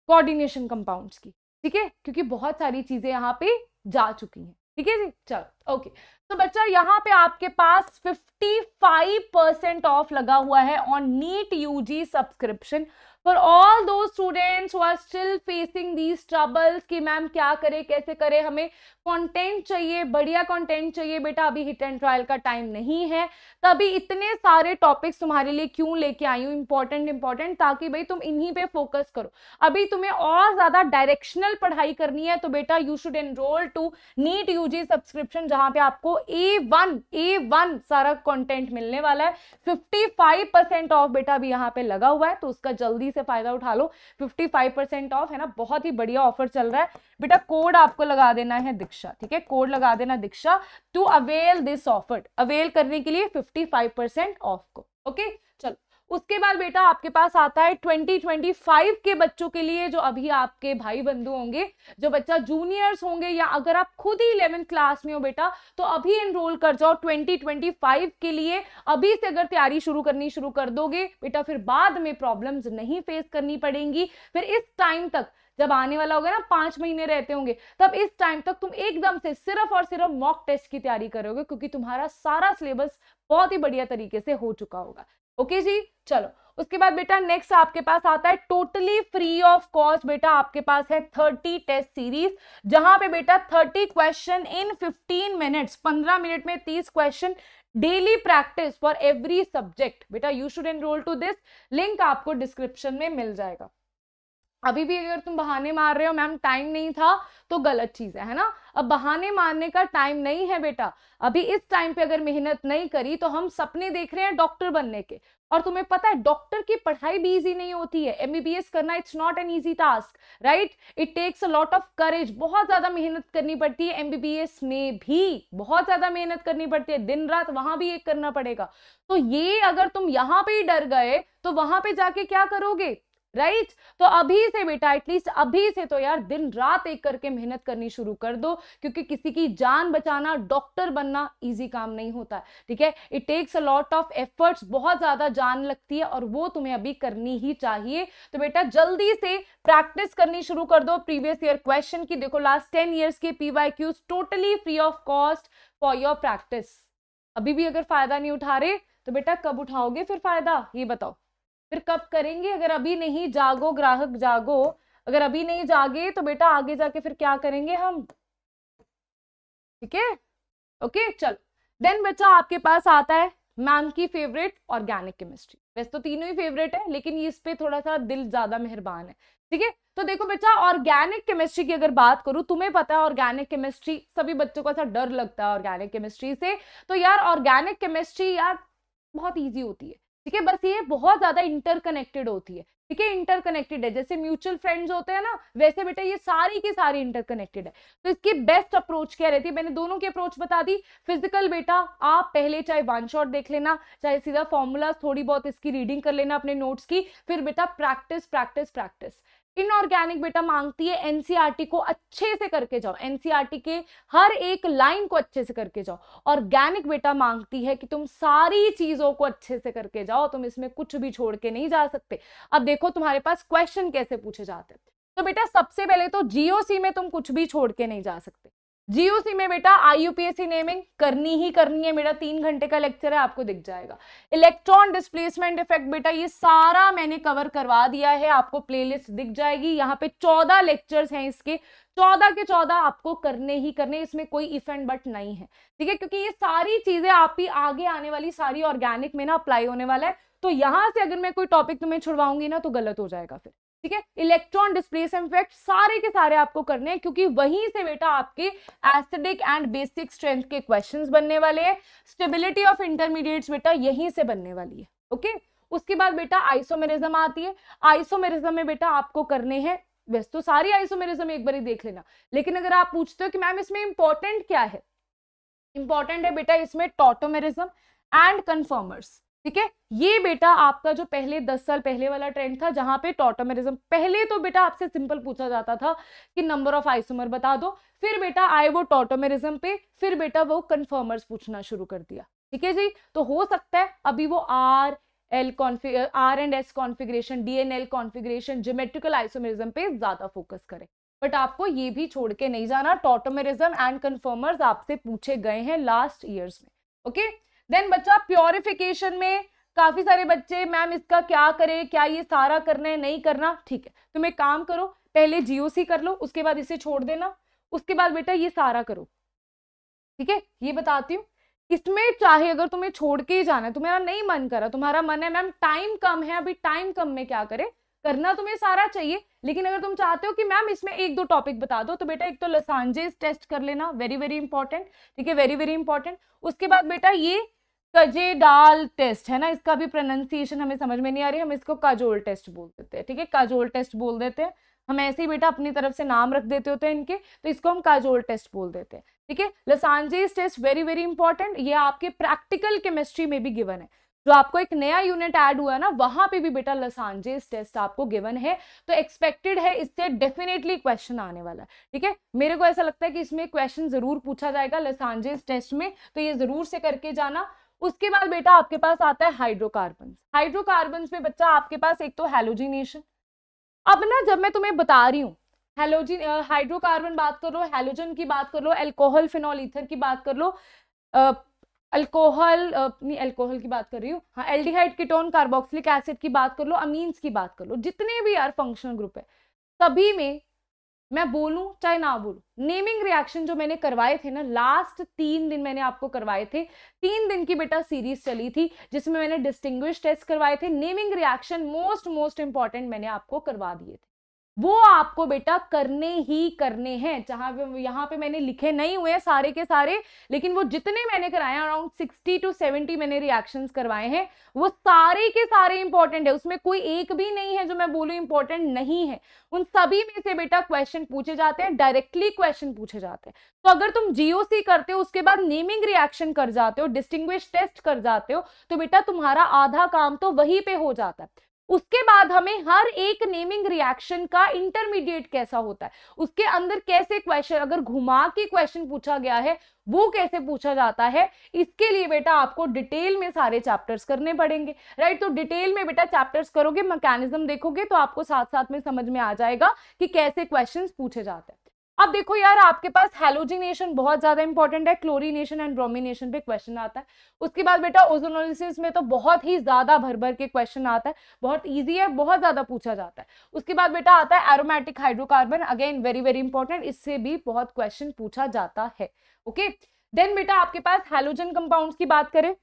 कोऑर्डिनेशन कंपाउंड्स की ठीक है क्योंकि बहुत सारी चीज़ें यहाँ पे जा चुकी हैं ठीक है जी चलो ओके तो बच्चा यहाँ पे आपके पास 55 परसेंट ऑफ लगा हुआ है on NEET UG subscription for all those students who are still facing these troubles कि मैम क्या करे कैसे करे हमें कंटेंट चाहिए बढ़िया कंटेंट चाहिए बेटा अभी हिट एंड ट्रायल का टाइम नहीं है तभी इतने सारे टॉपिक्स तुम्हारे लिए क्यों लेके आई हूँ इंपॉर्टेंट इंपॉर्टेंट ताकि भाई तुम इन्हीं पे फोकस करो अभी तुम्हें और ज़्यादा डायरेक्शनल पढ़ाई करनी है तो बेटा you should enrol to NEET U subscription जहाँ पे आपको ए वन ए वन सारा कॉन्टेंट मिलने वाला है फिफ्टी फाइव परसेंट ऑफ बेटा अभी यहाँ पे लगा हुआ है तो उसका जल्दी से फ़ायदा उठा लो फिफ्टी फाइव परसेंट ऑफ है ना बहुत ही बढ़िया ऑफर चल रहा है बेटा कोड आपको लगा देना है दीक्षा दीक्षा ठीक है कोड लगा देना Diksha to avail this offer avail करने के लिए 55 परसेंट ऑफ को ओके चलो उसके बाद बेटा आपके पास आता है 2025 के बच्चों के लिए जो अभी आपके भाई बंधु होंगे जो बच्चा जूनियर्स होंगे या अगर आप खुद ही इलेवेंथ क्लास में हो बेटा तो अभी एनरोल कर जाओ 2025 के लिए अभी से अगर तैयारी शुरू करनी शुरू कर दोगे बेटा फिर बाद में प्रॉब्लम्स नहीं फेस करनी पड़ेंगी फिर इस टाइम तक जब आने वाला होगा ना पांच महीने रहते होंगे तब इस टाइम तक तुम एकदम से सिर्फ और सिर्फ मॉक टेस्ट की तैयारी करोगे क्योंकि तुम्हारा सारा सिलेबस बहुत ही बढ़िया तरीके से हो चुका होगा ओके जी चलो उसके बाद बेटा नेक्स्ट आपके पास आता है टोटली फ्री ऑफ कॉस्ट बेटा आपके पास है थर्टी टेस्ट सीरीज जहां पे बेटा thirty question in fifteen minutes पंद्रह मिनट में तीस question daily practice for every subject बेटा you should enrol to this link आपको डिस्क्रिप्शन में मिल जाएगा अभी भी अगर तुम बहाने मार रहे हो मैम टाइम नहीं था तो गलत चीज़ है है ना अब बहाने मारने का टाइम नहीं है बेटा अभी इस टाइम पे अगर मेहनत नहीं करी तो हम सपने देख रहे हैं डॉक्टर बनने के और तुम्हें पता है डॉक्टर की पढ़ाई भी इजी नहीं होती है एमबीबीएस करना it's not an easy task right it takes a lot of courage बहुत ज्यादा मेहनत करनी पड़ती है एमबीबीएस में भी बहुत ज्यादा मेहनत करनी पड़ती है दिन रात वहां भी एक करना पड़ेगा तो ये अगर तुम यहाँ पे ही डर गए तो वहां पे जाके क्या करोगे राइट तो अभी से बेटा एटलीस्ट अभी से तो यार दिन रात एक करके मेहनत करनी शुरू कर दो क्योंकि किसी की जान बचाना डॉक्टर बनना ईजी काम नहीं होता ठीक है it takes a lot of efforts बहुत ज़्यादा जान लगती है और वो तुम्हें अभी करनी ही चाहिए तो बेटा जल्दी से प्रैक्टिस करनी शुरू कर दो प्रीवियस ईयर क्वेश्चन की देखो लास्ट टेन ईयर्स के P Y Qs totally free of cost for your practice अभी भी अगर फायदा नहीं उठा रहे तो बेटा कब उठाओगे फिर फायदा ये बताओ फिर कब करेंगे अगर अभी नहीं जागो ग्राहक जागो अगर अभी नहीं जागे तो बेटा आगे जाके फिर क्या करेंगे हम ठीक है ओके चल देन बच्चा आपके पास आता है मैम की फेवरेट ऑर्गेनिक केमिस्ट्री वैसे तो तीनों ही फेवरेट है लेकिन इस पे थोड़ा सा दिल ज्यादा मेहरबान है ठीक है तो देखो बच्चा ऑर्गेनिक केमिस्ट्री की अगर बात करूं तुम्हें पता है ऑर्गेनिक केमिस्ट्री सभी बच्चों को ऐसा डर लगता है ऑर्गेनिक केमिस्ट्री से तो यार ऑर्गेनिक केमिस्ट्री यार बहुत ईजी होती है ठीक है बस ये बहुत ज्यादा इंटरकनेक्टेड होती है ठीक है इंटरकनेक्टेड है जैसे म्यूचुअल फ्रेंड्स होते हैं ना वैसे बेटा ये सारी की सारी इंटरकनेक्टेड है तो इसकी बेस्ट अप्रोच क्या रहती है मैंने दोनों की अप्रोच बता दी फिजिकल बेटा आप पहले चाहे वन शॉट देख लेना चाहे सीधा फॉर्मूलाज थोड़ी बहुत इसकी रीडिंग कर लेना अपने नोट्स की फिर बेटा प्रैक्टिस प्रैक्टिस प्रैक्टिस इनऑर्गेनिक बेटा मांगती है एनसीईआरटी e को अच्छे से करके जाओ एनसीईआरटी e के हर एक लाइन को अच्छे से करके जाओ ऑर्गेनिक बेटा मांगती है कि तुम सारी चीज़ों को अच्छे से करके जाओ तुम इसमें कुछ भी छोड़ के नहीं जा सकते अब देखो तुम्हारे पास क्वेश्चन कैसे पूछे जाते थे तो बेटा सबसे पहले तो जीओसी में तुम कुछ भी छोड़ के नहीं जा सकते जीओसी में बेटा आईयूपीएससी नेमिंग करनी ही करनी है मेरा तीन घंटे का लेक्चर है आपको दिख जाएगा इलेक्ट्रॉन डिस्प्लेसमेंट इफेक्ट बेटा ये सारा मैंने कवर करवा दिया है आपको प्लेलिस्ट दिख जाएगी यहाँ पे चौदह लेक्चर्स हैं इसके चौदह के चौदह आपको करने ही करने इसमें कोई इफ एंड बट नहीं है ठीक है क्योंकि ये सारी चीजें आप ही आगे आने वाली सारी ऑर्गेनिक में ना अप्लाई होने वाला है तो यहाँ से अगर मैं कोई टॉपिक तुम्हें छुड़वाऊंगी ना तो गलत हो जाएगा फिर ठीक है इलेक्ट्रॉन डिस्प्लेस इफेक्ट सारे के सारे आपको करने हैं क्योंकि वहीं से बेटा आपके एसिडिक एंड बेसिक स्ट्रेंथ के क्वेश्चन बनने वाले हैं स्टेबिलिटी ऑफ इंटरमीडिएट्स बेटा यहीं से बनने वाली है ओके उसके बाद बेटा आइसोमेरिज्म आती है आइसोमेरिज्म में बेटा आपको करने हैं वैसे तो सारी आइसोमेरिज्म एक बार ही देख लेना लेकिन अगर आप पूछते हो कि मैम इसमें इंपॉर्टेंट क्या है इंपॉर्टेंट है बेटा इसमें टोटोमेरिज्म एंड कन्फर्मर्स ठीक है ये बेटा आपका जो पहले दस साल पहले वाला ट्रेंड था जहां पे टॉटोमेरिज्म पहले तो बेटा आपसे सिंपल पूछा जाता था कि नंबर ऑफ आइसोमर बता दो फिर बेटा आए वो टोटोमेरिज्म पे फिर बेटा वो कन्फर्मर्स पूछना शुरू कर दिया ठीक है जी तो हो सकता है अभी वो R L config R and S configuration D and L configuration geometrical isomerism पे ज्यादा फोकस करें बट आपको ये भी छोड़ के नहीं जाना टोटोमेरिज्म एंड कन्फर्मर्स आपसे पूछे गए हैं लास्ट ईयर्स में ओके okay? देन बच्चा प्योरिफिकेशन में काफ़ी सारे बच्चे मैम इसका क्या करें क्या ये सारा करना है नहीं करना ठीक है तुम तो एक काम करो पहले जीओसी कर लो उसके बाद इसे छोड़ देना उसके बाद बेटा ये सारा करो ठीक है ये बताती हूँ इसमें चाहे अगर तुम्हें छोड़ के ही जाना है तुम्हारा नहीं मन करा तुम्हारा मन है मैम टाइम कम है अभी टाइम कम में क्या करे करना तुम्हें सारा चाहिए लेकिन अगर तुम चाहते हो कि मैम इसमें एक दो टॉपिक बता दो तो बेटा एक तो लसांजेस टेस्ट कर लेना वेरी वेरी इंपॉर्टेंट ठीक है वेरी वेरी इंपॉर्टेंट उसके बाद बेटा ये कजेडाल टेस्ट है ना इसका भी प्रोनाउंसिएशन हमें समझ में नहीं आ रही हम इसको काजोल टेस्ट बोल देते हैं ठीक है काजोल टेस्ट बोल देते हैं हम ऐसे ही बेटा अपनी तरफ से नाम रख देते होते हैं इनके तो इसको हम काजोल टेस्ट बोल देते हैं ठीक है Lassaigne's test very very important ये आपके प्रैक्टिकल केमिस्ट्री में भी गिवन है जो आपको एक नया यूनिट ऐड हुआ है ना वहां पे भी बेटा लसांजेस टेस्ट आपको गिवन है तो एक्सपेक्टेड है इससे डेफिनेटली क्वेश्चन आने वाला है ठीक है मेरे को ऐसा लगता है कि इसमें क्वेश्चन जरूर पूछा जाएगा लसानजेस टेस्ट में तो ये जरूर से करके जाना उसके बाद बेटा आपके पास आता है हाइड्रोकार्बन हाइड्रोकार्बन में बच्चा आपके पास एक तो हेलोजिनेशन अब ना जब मैं तुम्हें बता रही हूँ हेलोजिन हाइड्रोकार्बन बात कर लो हेलोजन की बात कर लो एल्कोहल फिनॉल ईथर की बात कर लो अल्कोहल नहीं अल्कोहल की बात कर रही हूँ हाँ एल्डिहाइड कीटोन कार्बोक्सिलिक एसिड की बात कर लो अमीन्स की बात कर लो जितने भी यार फंक्शनल ग्रुप है सभी में मैं बोलूं चाहे ना बोलूं नेमिंग रिएक्शन जो मैंने करवाए थे ना लास्ट तीन दिन मैंने आपको करवाए थे तीन दिन की बेटा सीरीज चली थी जिसमें मैंने डिस्टिंग्विश टेस्ट करवाए थे naming reaction most most important मैंने आपको करवा दिए थे वो आपको बेटा करने ही करने हैं जहाँ पे यहाँ पे मैंने लिखे नहीं हुए सारे के सारे लेकिन वो जितने मैंने कराए अराउंड सिक्सटी टू सेवेंटी मैंने रिएक्शंस करवाए हैं वो सारे के सारे इंपॉर्टेंट है उसमें कोई एक भी नहीं है जो मैं बोलूँ इंपॉर्टेंट नहीं है उन सभी में से बेटा क्वेश्चन पूछे जाते हैं डायरेक्टली क्वेश्चन पूछे जाते हैं तो अगर तुम जीओसी करते हो उसके बाद नेमिंग रिएक्शन कर जाते हो डिस्टिंग्विश टेस्ट कर जाते हो तो बेटा तुम्हारा आधा काम तो वहीं पे हो जाता है उसके बाद हमें हर एक नेमिंग रिएक्शन का इंटरमीडिएट कैसा होता है उसके अंदर कैसे क्वेश्चन अगर घुमा के क्वेश्चन पूछा गया है वो कैसे पूछा जाता है इसके लिए बेटा आपको डिटेल में सारे चैप्टर्स करने पड़ेंगे राइट तो डिटेल में बेटा चैप्टर्स करोगे मैकेनिज्म देखोगे तो आपको साथ साथ में समझ में आ जाएगा कि कैसे क्वेश्चन पूछे जाते हैं अब देखो यार आपके पास हेलोजिनेशन बहुत ज्यादा इंपॉर्टेंट है क्लोरीनेशन एंड ब्रोमिनेशन पे क्वेश्चन आता है उसके बाद बेटा ओजोनोलिस में तो बहुत ही ज्यादा भर भर के क्वेश्चन आता है बहुत ईजी है बहुत ज्यादा पूछा जाता है उसके बाद बेटा आता है aromatic hydrocarbon again very very important इससे भी बहुत क्वेश्चन पूछा जाता है ओके देन बेटा आपके पास हेलोजन कंपाउंड की बात करें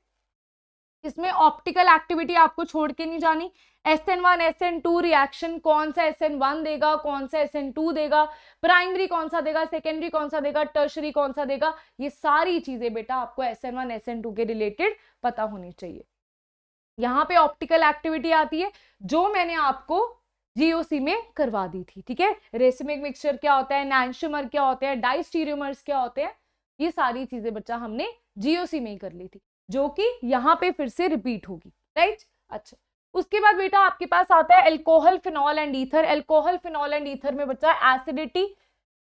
इसमें ऑप्टिकल एक्टिविटी आपको छोड़ के नहीं जानी S N one S N two reaction कौन सा एस एन वन देगा कौन सा एस एन टू देगा प्राइमरी कौन सा देगा सेकेंडरी कौन सा देगा टर्शरी कौन सा देगा ये सारी चीजें बेटा आपको S N one S N two के रिलेटेड पता होनी चाहिए यहाँ पे ऑप्टिकल एक्टिविटी आती है जो मैंने आपको जीओसी में करवा दी थी ठीक है रेसमिक मिक्सचर क्या होता है नैनशुमर क्या होते हैं डाइस्टीरियमर्स क्या होते हैं ये सारी चीजें बच्चा हमने जीओसी में ही कर ली थी जो कि यहाँ पे फिर से रिपीट होगी राइट अच्छा उसके बाद बेटा आपके पास आता है alcohol phenol and ether alcohol phenol and ether में बच्चा एसिडिटी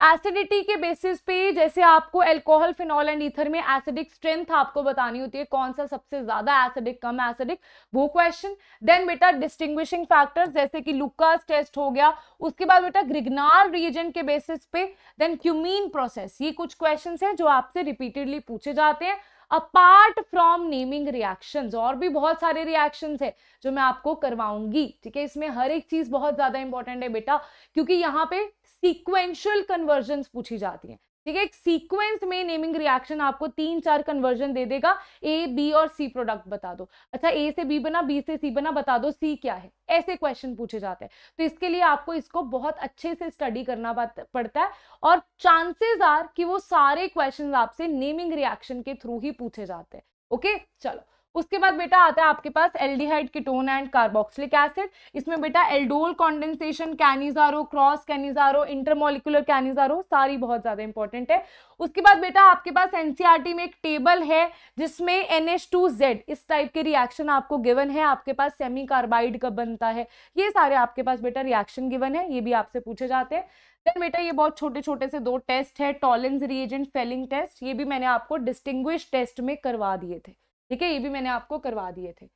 एसिडिटी के बेसिस पे जैसे आपको एल्कोहल फिनॉल एंड ईथर में एसिडिक स्ट्रेंथ आपको बतानी होती है कौन सा सबसे ज्यादा एसिडिक कम एसिडिक वो क्वेश्चन देन बेटा डिस्टिंग्विशिंग फैक्टर्स जैसे कि लुकास टेस्ट हो गया उसके बाद बेटा ग्रिगनार रीजन के बेसिस पे देन क्यूमीन प्रोसेस ये कुछ क्वेश्चन हैं जो आपसे रिपीटेडली पूछे जाते हैं अपार्ट फ्रॉम नेमिंग रिएक्शंस और भी बहुत सारे रिएक्शंस है जो मैं आपको करवाऊंगी ठीक है इसमें हर एक चीज बहुत ज्यादा इंपॉर्टेंट है बेटा क्योंकि यहाँ पे सीक्वेंशियल कन्वर्जन पूछी जाती है ठीक है एक सीक्वेंस में नेमिंग रिएक्शन आपको तीन चार कन्वर्जन दे देगा ए बी और सी प्रोडक्ट बता दो अच्छा ए से बी बना बी से सी बना बता दो सी क्या है ऐसे क्वेश्चन पूछे जाते हैं तो इसके लिए आपको इसको बहुत अच्छे से स्टडी करना पड़ता है और चांसेस आर कि वो सारे क्वेश्चन आपसे नेमिंग रिएक्शन के थ्रू ही पूछे जाते हैं ओके चलो उसके बाद बेटा आता है आपके पास aldehyde ketone and carboxylic acid इसमें बेटा aldol condensation Cannizzaro cross Cannizzaro intermolecular Cannizzaro सारी बहुत ज़्यादा इंपॉर्टेंट है उसके बाद बेटा आपके पास एनसीईआरटी e में एक टेबल है जिसमें जेड इस टाइप के रिएक्शन आपको गिवन है आपके पास सेमी कार्बाइड कब बनता है ये सारे आपके पास बेटा रिएक्शन गिवन है ये भी आपसे पूछे जाते हैं देन बेटा ये बहुत छोटे छोटे से दो टेस्ट है टॉलेंस रिएजेंट फेलिंग टेस्ट ये भी मैंने आपको डिस्टिंग्विश टेस्ट में करवा दिए थे ठीक है ये भी मैंने आपको करवा दिए थे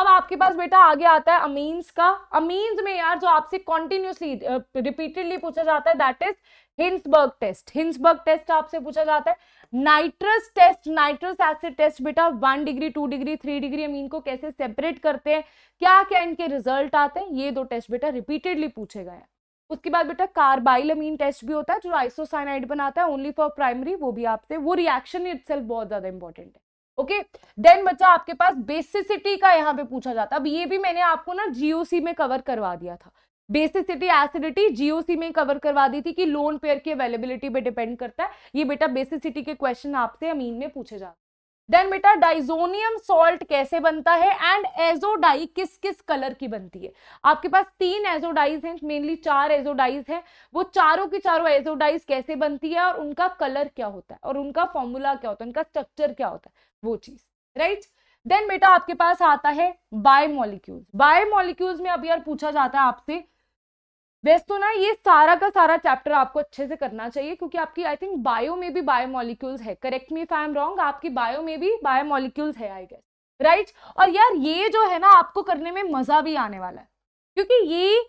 अब आपके पास बेटा आगे आता है अमीन्स का अमीन्स में यार जो आपसे कॉन्टिन्यूसली रिपीटेडली पूछा जाता है that is Hinsberg test Hinsberg test आपसे पूछा जाता है nitrous test nitrous acid test बेटा one degree two degree three degree amine को कैसे सेपरेट करते हैं क्या क्या इनके रिजल्ट आते हैं ये दो टेस्ट बेटा रिपीटेडली पूछे गए हैं उसके बाद बेटा कार्बाइल अमीन टेस्ट भी होता है जो आइसोसाइनाइड बनाता है ओनली फॉर प्राइमरी वो भी आपसे वो रिएक्शन इट बहुत ज़्यादा इंपॉर्टेंट है ओके देन बच्चा आपके पास बेसिसिटी का यहाँ पे पूछा जाता अब ये भी मैंने आपको ना जीओसी में कवर करवा दिया था बेसिसिटी एसिडिटी जीओसी में कवर करवा दी थी कि लोन पेयर की अवेलेबिलिटी पे डिपेंड करता है ये बेटा बेसिसिटी के क्वेश्चन आपसे अमीन में पूछे जाते देन बेटा डाइजोनियम सॉल्ट कैसे बनता है एंड एजोडाई किस किस कलर की बनती है आपके पास तीन एजोडाइज हैं मेनली चार एजोडाइज हैं वो चारों की चारों एजोडाइज कैसे बनती है और उनका कलर क्या होता है और उनका फॉर्मूला क्या होता है उनका स्ट्रक्चर क्या होता है वो चीज राइट right? देन बेटा आपके पास आता है बायोमोलिक्यूल्स बायोमोलिक्यूल्स में अभी यार पूछा जाता है आपसे वैसे तो ना ये सारा का सारा चैप्टर आपको अच्छे से करना चाहिए क्योंकि आपकी आई थिंक बायो में भी बायोमोलिक्यूल्स है correct me if I am wrong आपकी बायो में भी बायोमोलिक्यूल्स है आई गेस राइट और यार ये जो है ना आपको करने में मजा भी आने वाला है क्योंकि ये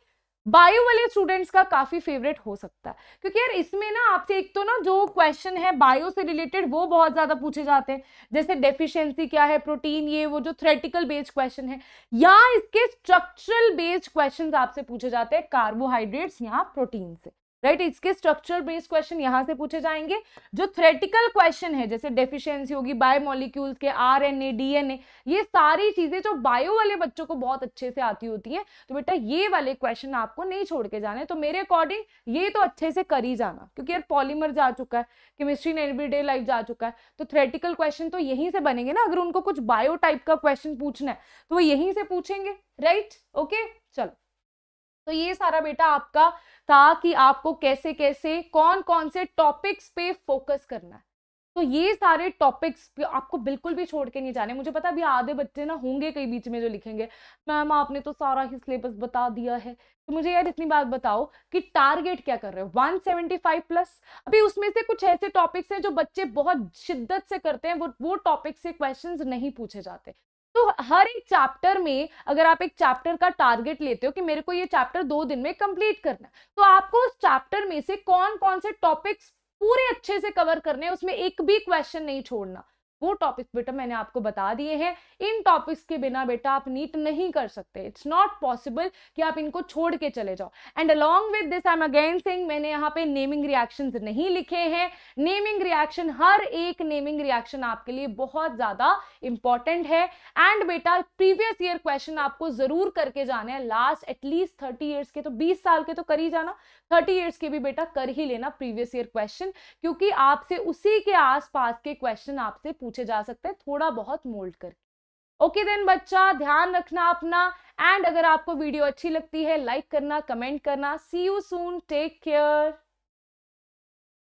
बायो वाले स्टूडेंट्स का काफ़ी फेवरेट हो सकता है क्योंकि यार इसमें ना आपसे एक तो ना जो क्वेश्चन है बायो से रिलेटेड वो बहुत ज़्यादा पूछे जाते हैं जैसे डेफिशिएंसी क्या है प्रोटीन ये वो जो थ्रेटिकल बेस्ड क्वेश्चन है या इसके स्ट्रक्चरल बेस्ड क्वेश्चन आपसे पूछे जाते हैं कार्बोहाइड्रेट्स या प्रोटीन से राइट इसके स्ट्रक्चर बेस्ड क्वेश्चन यहाँ से पूछे जाएंगे जो थ्रेटिकल क्वेश्चन है जैसे डेफिशिएंसी होगी बायोमोलिक्यूल्स के आरएनए डीएनए ये सारी चीजें जो बायो वाले बच्चों को बहुत अच्छे से आती होती हैं तो बेटा ये वाले क्वेश्चन आपको नहीं छोड़ के जाने तो मेरे अकॉर्डिंग ये तो अच्छे से कर ही जाना क्योंकि यार पॉलीमर जा चुका है केमिस्ट्री इन एवरीडे लाइफ जा चुका है तो थ्रेटिकल क्वेश्चन तो यहीं से बनेंगे ना अगर उनको कुछ बायो टाइप का क्वेश्चन पूछना है तो वो यहीं से पूछेंगे राइट ओके चलो तो ये सारा बेटा आपका था कि आपको कैसे कैसे कौन कौन से टॉपिक्स पे फोकस करना है तो ये सारे टॉपिक्स आपको बिल्कुल भी छोड़ के नहीं जाने मुझे पता अभी आधे बच्चे ना होंगे कई बीच में जो लिखेंगे मैम आपने तो सारा ही सिलेबस बता दिया है तो मुझे यार इतनी बात बताओ कि टारगेट क्या कर रहे हो 175 प्लस अभी उसमें से कुछ ऐसे टॉपिक्स हैं जो बच्चे बहुत शिद्दत से करते हैं वो वो टॉपिक से क्वेश्चंस नहीं पूछे जाते तो हर एक चैप्टर में अगर आप एक चैप्टर का टारगेट लेते हो कि मेरे को ये चैप्टर दो दिन में कंप्लीट करना है तो आपको उस चैप्टर में से कौन कौन से टॉपिक्स पूरे अच्छे से कवर करने उसमें एक भी क्वेश्चन नहीं छोड़ना वो टॉपिक्स बेटा मैंने आपको बता दिए हैं इन टॉपिक्स के बिना बेटा आप नीट नहीं कर सकते इट्स नॉट पॉसिबल कि आप इनको छोड़ के चले जाओ and along with this I am again sing मैंने यहाँ पे नेमिंग रिएक्शन नहीं लिखे हैं नेमिंग रिएक्शन हर एक नेमिंग रिएक्शन आपके लिए बहुत ज्यादा इंपॉर्टेंट है एंड बेटा प्रीवियस ईयर क्वेश्चन आपको जरूर करके जाने हैं लास्ट एटलीस्ट थर्टी ईयर्स के तो बीस साल के तो कर ही जाना थर्टी ईयर्स के भी बेटा कर ही लेना प्रीवियस ईयर क्वेश्चन क्योंकि आपसे उसी के आसपास के क्वेश्चन आपसे पूछे जा सकते हैं थोड़ा बहुत मोल्ड करके ओके देन बच्चा ध्यान रखना अपना एंड अगर आपको वीडियो अच्छी लगती है लाइक करना कमेंट करना see you soon take care